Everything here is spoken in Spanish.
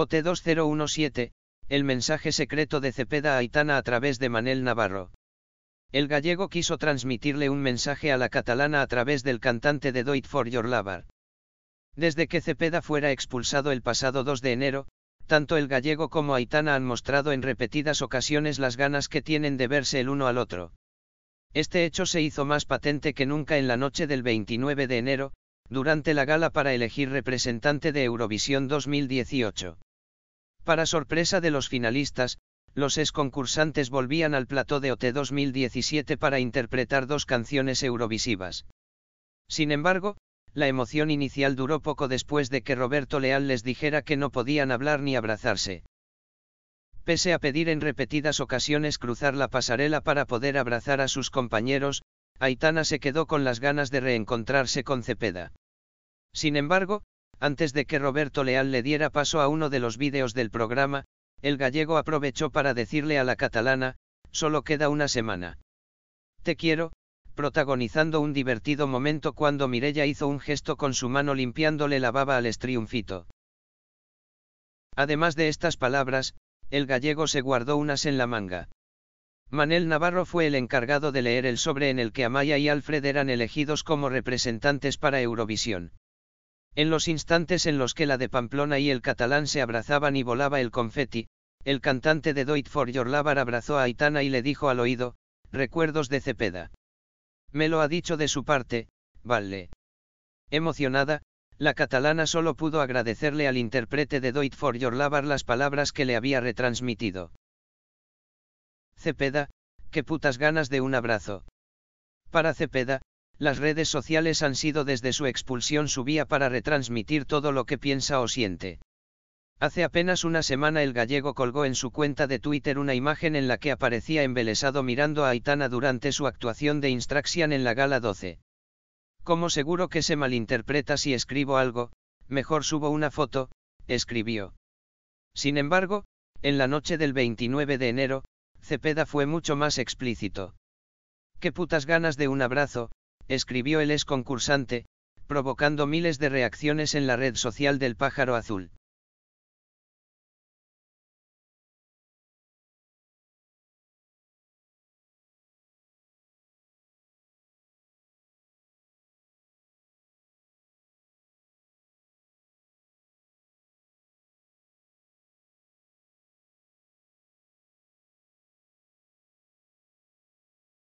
OT2017, el mensaje secreto de Cepeda a Aitana a través de Manel Navarro. El gallego quiso transmitirle un mensaje a la catalana a través del cantante de Do For Your Lover. Desde que Cepeda fuera expulsado el pasado 2 de enero, tanto el gallego como Aitana han mostrado en repetidas ocasiones las ganas que tienen de verse el uno al otro. Este hecho se hizo más patente que nunca en la noche del 29 de enero, durante la gala para elegir representante de Eurovisión 2018. Para sorpresa de los finalistas, los ex-concursantes volvían al plató de OT 2017 para interpretar dos canciones eurovisivas. Sin embargo, la emoción inicial duró poco después de que Roberto Leal les dijera que no podían hablar ni abrazarse. Pese a pedir en repetidas ocasiones cruzar la pasarela para poder abrazar a sus compañeros, Aitana se quedó con las ganas de reencontrarse con Cepeda. Sin embargo, antes de que Roberto Leal le diera paso a uno de los vídeos del programa, el gallego aprovechó para decirle a la catalana, solo queda una semana. Te quiero, protagonizando un divertido momento cuando Mirella hizo un gesto con su mano limpiándole la baba al estriunfito. Además de estas palabras, el gallego se guardó unas en la manga. Manel Navarro fue el encargado de leer el sobre en el que Amaya y Alfred eran elegidos como representantes para Eurovisión. En los instantes en los que la de Pamplona y el catalán se abrazaban y volaba el confeti, el cantante de Doit for Your abrazó a Aitana y le dijo al oído, recuerdos de Cepeda. Me lo ha dicho de su parte, vale. Emocionada, la catalana solo pudo agradecerle al intérprete de Doit for Your las palabras que le había retransmitido. Cepeda, qué putas ganas de un abrazo. Para Cepeda, las redes sociales han sido desde su expulsión su vía para retransmitir todo lo que piensa o siente. Hace apenas una semana el gallego colgó en su cuenta de Twitter una imagen en la que aparecía embelesado mirando a Aitana durante su actuación de Instraxian en la Gala 12. Como seguro que se malinterpreta si escribo algo, mejor subo una foto, escribió. Sin embargo, en la noche del 29 de enero, Cepeda fue mucho más explícito. Qué putas ganas de un abrazo, escribió el ex concursante, provocando miles de reacciones en la red social del pájaro azul.